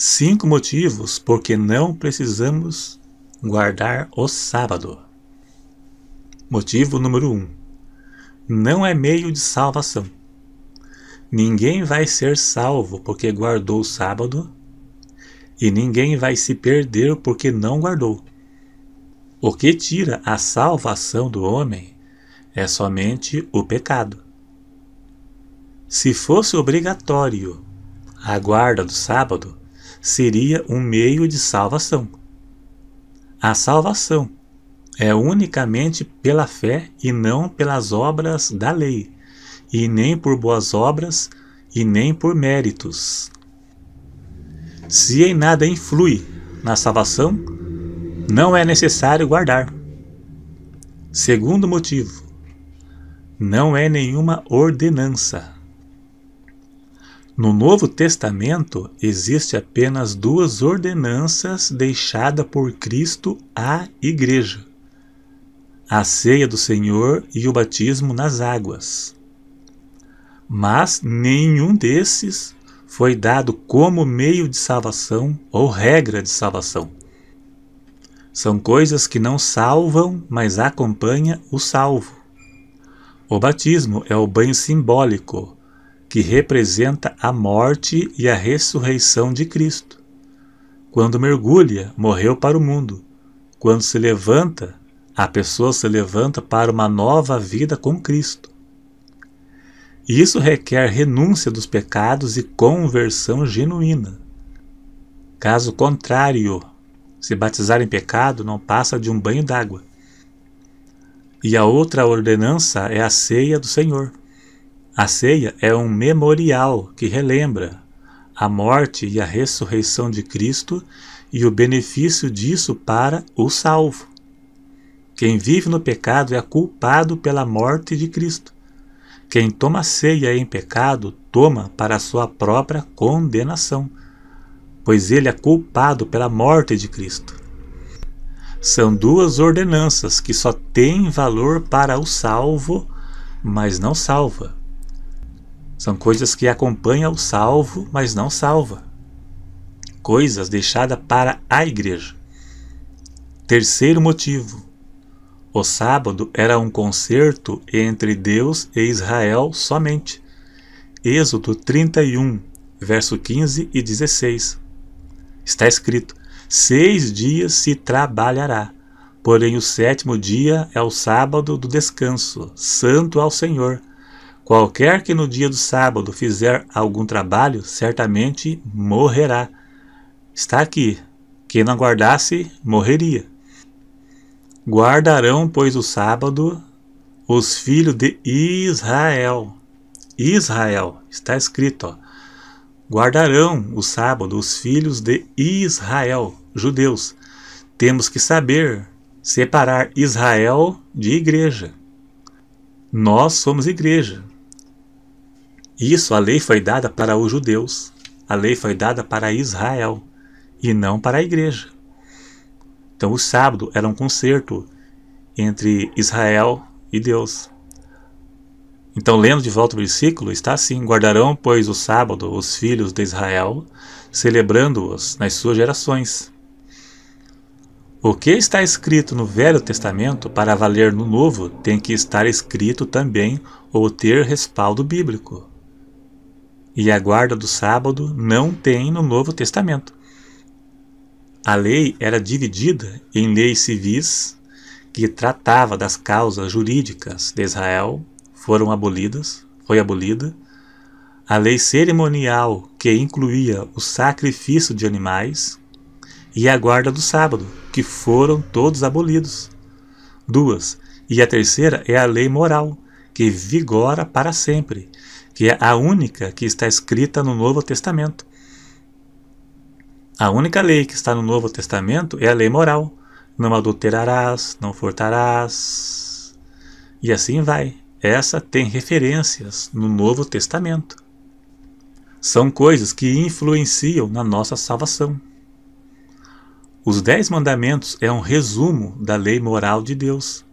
Cinco motivos porque não precisamos guardar o sábado. Motivo número Um, não é meio de salvação. Ninguém vai ser salvo porque guardou o sábado, e ninguém vai se perder porque não guardou. O que tira a salvação do homem é somente o pecado. Se fosse obrigatório a guarda do sábado, seria um meio de salvação. A salvação é unicamente pela fé e não pelas obras da lei, e nem por boas obras e nem por méritos. Se em nada influi na salvação, não é necessário guardar. Segundo motivo, não é nenhuma ordenança. No Novo Testamento, existe apenas duas ordenanças deixadas por Cristo à Igreja: a ceia do Senhor e o batismo nas águas. Mas nenhum desses foi dado como meio de salvação ou regra de salvação. São coisas que não salvam, mas acompanha o salvo. O batismo é o banho simbólico que representa a morte e a ressurreição de Cristo. Quando mergulha, morreu para o mundo. Quando se levanta, a pessoa se levanta para uma nova vida com Cristo. E isso requer renúncia dos pecados e conversão genuína. Caso contrário, se batizar em pecado não passa de um banho d'água. E a outra ordenança é a ceia do Senhor. A ceia é um memorial que relembra a morte e a ressurreição de Cristo e o benefício disso para o salvo. Quem vive no pecado é culpado pela morte de Cristo. Quem toma ceia em pecado toma para sua própria condenação, pois ele é culpado pela morte de Cristo. São duas ordenanças que só têm valor para o salvo, mas não salva. São coisas que acompanham o salvo, mas não salva. Coisas deixadas para a igreja. Terceiro motivo: o sábado era um concerto entre Deus e Israel somente. Êxodo 31, verso 15 e 16. Está escrito: Seis dias se trabalhará, porém o sétimo dia é o sábado do descanso, santo ao Senhor. Qualquer que no dia do sábado fizer algum trabalho, certamente morrerá. Está aqui. Quem não guardasse, morreria. Guardarão, pois, o sábado os filhos de Israel. Israel, está escrito, ó. Guardarão o sábado os filhos de Israel, judeus. Temos que saber separar Israel de igreja. Nós somos igreja, isso, a lei foi dada para os judeus. A lei foi dada para Israel e não para a igreja. Então, o sábado era um concerto entre Israel e Deus. Então, lendo de volta o versículo, está assim: Guardarão, pois, o sábado os filhos de Israel, celebrando-os nas suas gerações. O que está escrito no Velho Testamento para valer no Novo tem que estar escrito também ou ter respaldo bíblico e a guarda do sábado não tem no Novo Testamento. A lei era dividida em leis civis, que tratava das causas jurídicas de Israel, foram abolidas, foi abolida. A lei cerimonial, que incluía o sacrifício de animais, e a guarda do sábado, que foram todos abolidos. Duas. E a terceira é a lei moral, que vigora para sempre, que é a única que está escrita no Novo Testamento. A única lei que está no Novo Testamento é a lei moral. Não adulterarás, não furtarás. E assim vai. Essa tem referências no Novo Testamento. São coisas que influenciam na nossa salvação. Os Dez Mandamentos é um resumo da lei moral de Deus.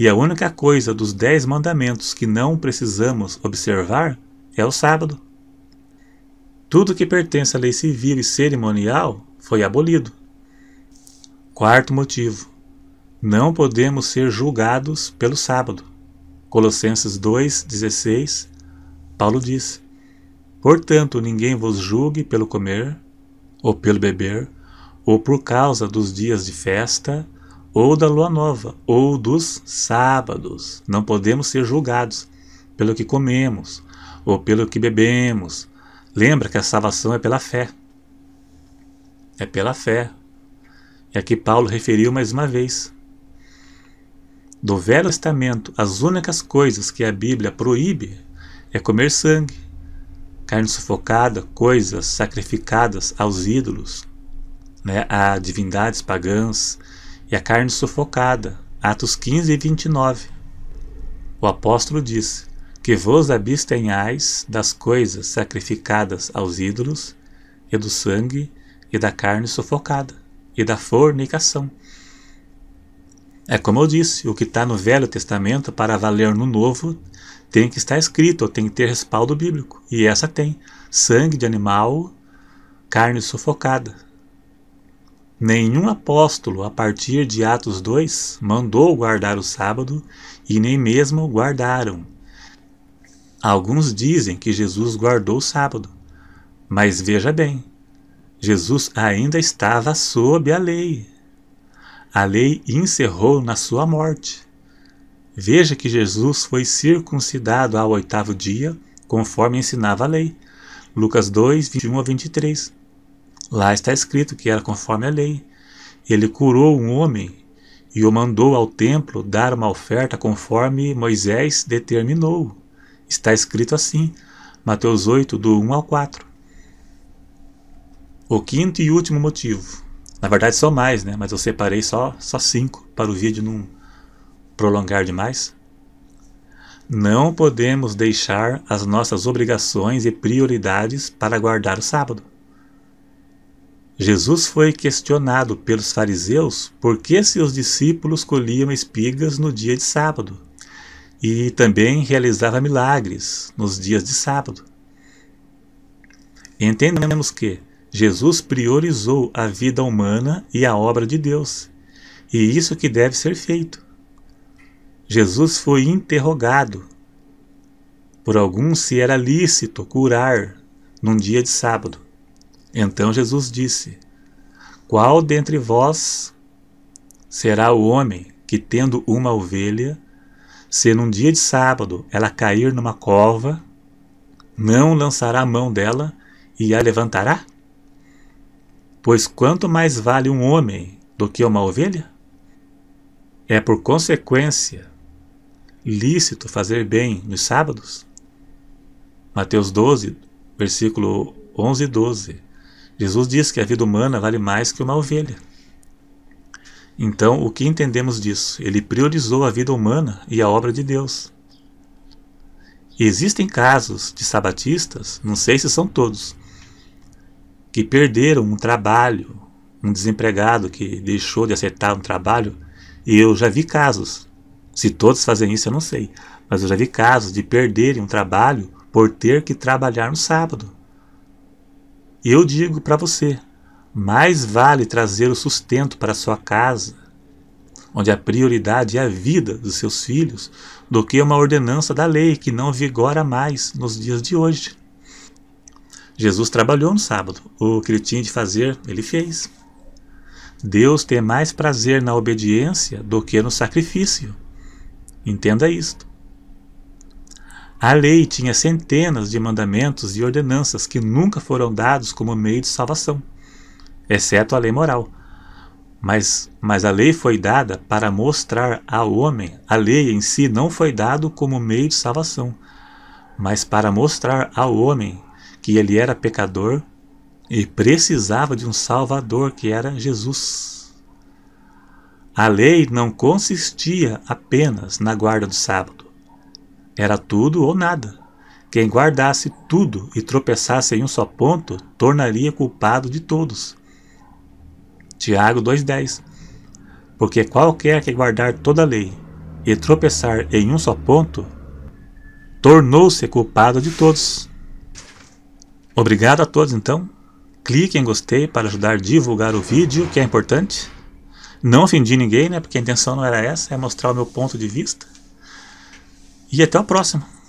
E a única coisa dos dez mandamentos que não precisamos observar é o sábado. Tudo que pertence à lei civil e cerimonial foi abolido. Quarto motivo: não podemos ser julgados pelo sábado. Colossenses 2,16, Paulo diz: Portanto, ninguém vos julgue pelo comer, ou pelo beber, ou por causa dos dias de festa, ou da lua nova, ou dos sábados. Não podemos ser julgados pelo que comemos ou pelo que bebemos. Lembra que a salvação é pela fé. É pela fé. É aqui Paulo referiu mais uma vez. Do Velho Testamento, as únicas coisas que a Bíblia proíbe é comer sangue, carne sufocada, coisas sacrificadas aos ídolos, né, a divindades pagãs, e a carne sufocada. Atos 15 e 29. O apóstolo diz Que vos abstenhais das coisas sacrificadas aos ídolos, e do sangue, e da carne sufocada, e da fornicação. É como eu disse, o que está no Velho Testamento para valer no Novo tem que estar escrito, tem que ter respaldo bíblico. E essa tem: sangue de animal, carne sufocada Nenhum apóstolo, a partir de Atos 2, mandou guardar o sábado e nem mesmo guardaram. Alguns dizem que Jesus guardou o sábado, mas veja bem, Jesus ainda estava sob a lei. A lei encerrou na sua morte. Veja que Jesus foi circuncidado ao oitavo dia, conforme ensinava a lei. Lucas 2, 21 a 23. Lá está escrito que era conforme a lei. Ele curou um homem e o mandou ao templo dar uma oferta conforme Moisés determinou. Está escrito assim, Mateus 8, do 1 ao 4. O quinto e último motivo. Na verdade, só mais, né? Mas eu separei só, só cinco para o vídeo não prolongar demais. Não podemos deixar as nossas obrigações e prioridades para guardar o sábado. Jesus foi questionado pelos fariseus por que seus discípulos colhiam espigas no dia de sábado e também realizava milagres nos dias de sábado. Entendemos que Jesus priorizou a vida humana e a obra de Deus, e isso que deve ser feito. Jesus foi interrogado por alguns se era lícito curar num dia de sábado. Então Jesus disse: Qual dentre vós será o homem que, tendo uma ovelha, se num dia de sábado ela cair numa cova, não lançará a mão dela e a levantará? Pois quanto mais vale um homem do que uma ovelha? É por consequência lícito fazer bem nos sábados? Mateus 12, versículo 11 e 12. Jesus diz que a vida humana vale mais que uma ovelha. Então, o que entendemos disso? Ele priorizou a vida humana e a obra de Deus. E existem casos de sabatistas, não sei se são todos, que perderam um trabalho, um desempregado que deixou de aceitar um trabalho, e eu já vi casos. Se todos fazem isso, eu não sei, mas eu já vi casos de perderem um trabalho por ter que trabalhar no sábado. Eu digo para você: mais vale trazer o sustento para sua casa, onde a prioridade é a vida dos seus filhos, do que uma ordenança da lei que não vigora mais nos dias de hoje. Jesus trabalhou no sábado. O que ele tinha de fazer, ele fez. Deus tem mais prazer na obediência do que no sacrifício. Entenda isto. A lei tinha centenas de mandamentos e ordenanças que nunca foram dados como meio de salvação, exceto a lei moral. Mas, mas a lei foi dada para mostrar ao homem, a lei em si não foi dado como meio de salvação, mas para mostrar ao homem que ele era pecador e precisava de um Salvador que era Jesus. A lei não consistia apenas na guarda do sábado era tudo ou nada. Quem guardasse tudo e tropeçasse em um só ponto, tornaria culpado de todos. Tiago 2,10 Porque qualquer que guardar toda a lei e tropeçar em um só ponto, tornou-se culpado de todos. Obrigado a todos então. Clique em gostei para ajudar a divulgar o vídeo, que é importante. Não ofendi ninguém, né? Porque a intenção não era essa, é mostrar o meu ponto de vista. E até a próxima.